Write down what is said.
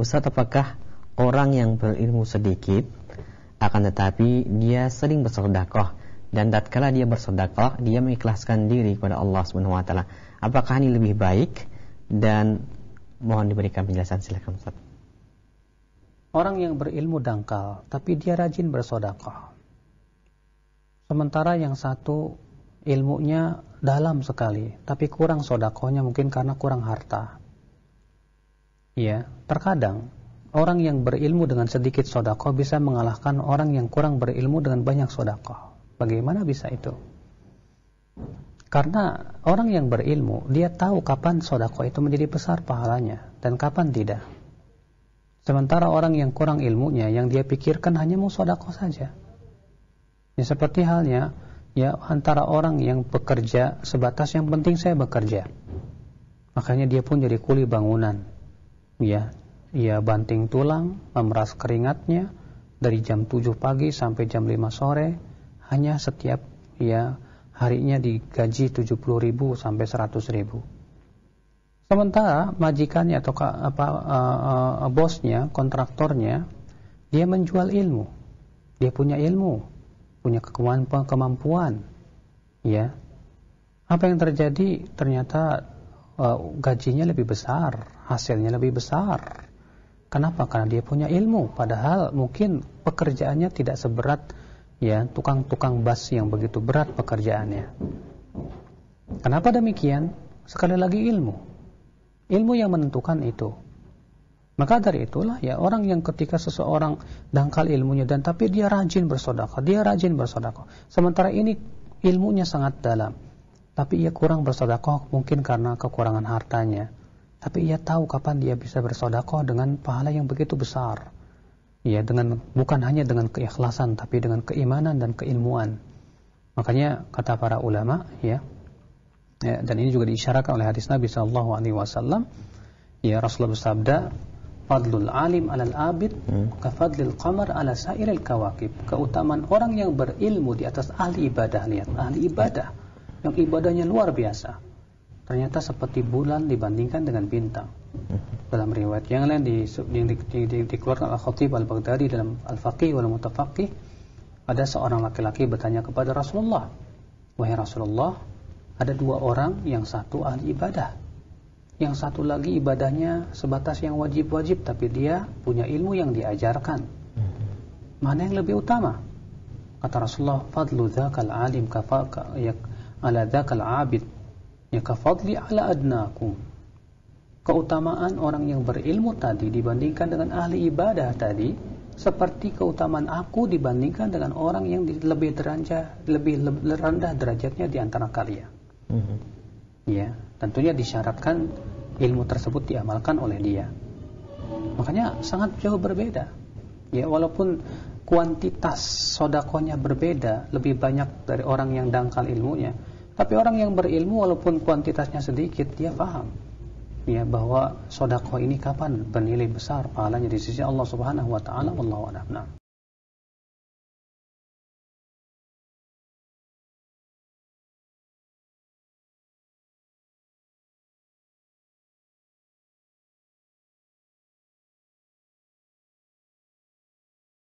Ustaz apakah orang yang berilmu sedikit akan tetapi dia sering bersedekah dan tatkala dia bersedekah dia mengikhlaskan diri kepada Allah Subhanahu Apakah ini lebih baik dan mohon diberikan penjelasan silakan Ustaz. Orang yang berilmu dangkal tapi dia rajin bersedekah. Sementara yang satu ilmunya dalam sekali tapi kurang sodakohnya mungkin karena kurang harta ya terkadang orang yang berilmu dengan sedikit sodako bisa mengalahkan orang yang kurang berilmu dengan banyak sodako Bagaimana bisa itu? Karena orang yang berilmu, dia tahu kapan sodako itu menjadi besar pahalanya dan kapan tidak. Sementara orang yang kurang ilmunya, yang dia pikirkan hanya mau sodakoh saja. Ya, seperti halnya ya antara orang yang bekerja sebatas yang penting saya bekerja. Makanya dia pun jadi kuli bangunan, ya ia banting tulang, memeras keringatnya dari jam 7 pagi sampai jam 5 sore hanya setiap ya harinya digaji 70000 ribu sampai 100000 ribu. Sementara majikannya atau apa uh, uh, bosnya, kontraktornya, dia menjual ilmu. Dia punya ilmu, punya kemampuan, kemampuan. Ya. Apa yang terjadi? Ternyata uh, gajinya lebih besar, hasilnya lebih besar. Kenapa? Karena dia punya ilmu. Padahal mungkin pekerjaannya tidak seberat ya tukang-tukang bas yang begitu berat pekerjaannya. Kenapa demikian? Sekali lagi ilmu. Ilmu yang menentukan itu. Maka dari itulah ya orang yang ketika seseorang dangkal ilmunya dan tapi dia rajin bersodakoh, dia rajin bersodakoh. Sementara ini ilmunya sangat dalam tapi ia kurang bersodakoh mungkin karena kekurangan hartanya. Tapi ia tahu kapan dia bisa bersodakoh dengan pahala yang begitu besar. Ya, dengan bukan hanya dengan keikhlasan tapi dengan keimanan dan keilmuan. Makanya kata para ulama, ya, ya dan ini juga diisyaratkan oleh hadis Nabi Shallallahu Alaihi Wasallam, ya Rasulullah bersabda, fadlul alim al abid hmm. kafadlil qamar ala sairil kawakib keutamaan orang yang berilmu di atas ahli ibadah lihat ahli ibadah yang ibadahnya luar biasa. Ternyata seperti bulan dibandingkan dengan bintang. Dalam riwayat yang lain di, yang, di, di, dikeluarkan Al-Khatib Al-Baghdadi dalam Al-Faqih wal Mutafaqih ada seorang laki-laki bertanya kepada Rasulullah, "Wahai Rasulullah, ada dua orang yang satu ahli ibadah. Yang satu lagi ibadahnya sebatas yang wajib-wajib tapi dia punya ilmu yang diajarkan. Mana yang lebih utama?" Kata Rasulullah, "Fadlu dzakal alim yak ala dzakal abid ya kafadli ala adnakum keutamaan orang yang berilmu tadi dibandingkan dengan ahli ibadah tadi seperti keutamaan aku dibandingkan dengan orang yang lebih derajat lebih rendah derajatnya di antara kalian mm -hmm. ya tentunya disyaratkan ilmu tersebut diamalkan oleh dia makanya sangat jauh berbeda ya walaupun kuantitas sodakonya berbeda lebih banyak dari orang yang dangkal ilmunya tapi orang yang berilmu walaupun kuantitasnya sedikit dia paham ya bahwa sodako ini kapan bernilai besar pahalanya di sisi Allah Subhanahu wa taala wallahu a'lam. Nah.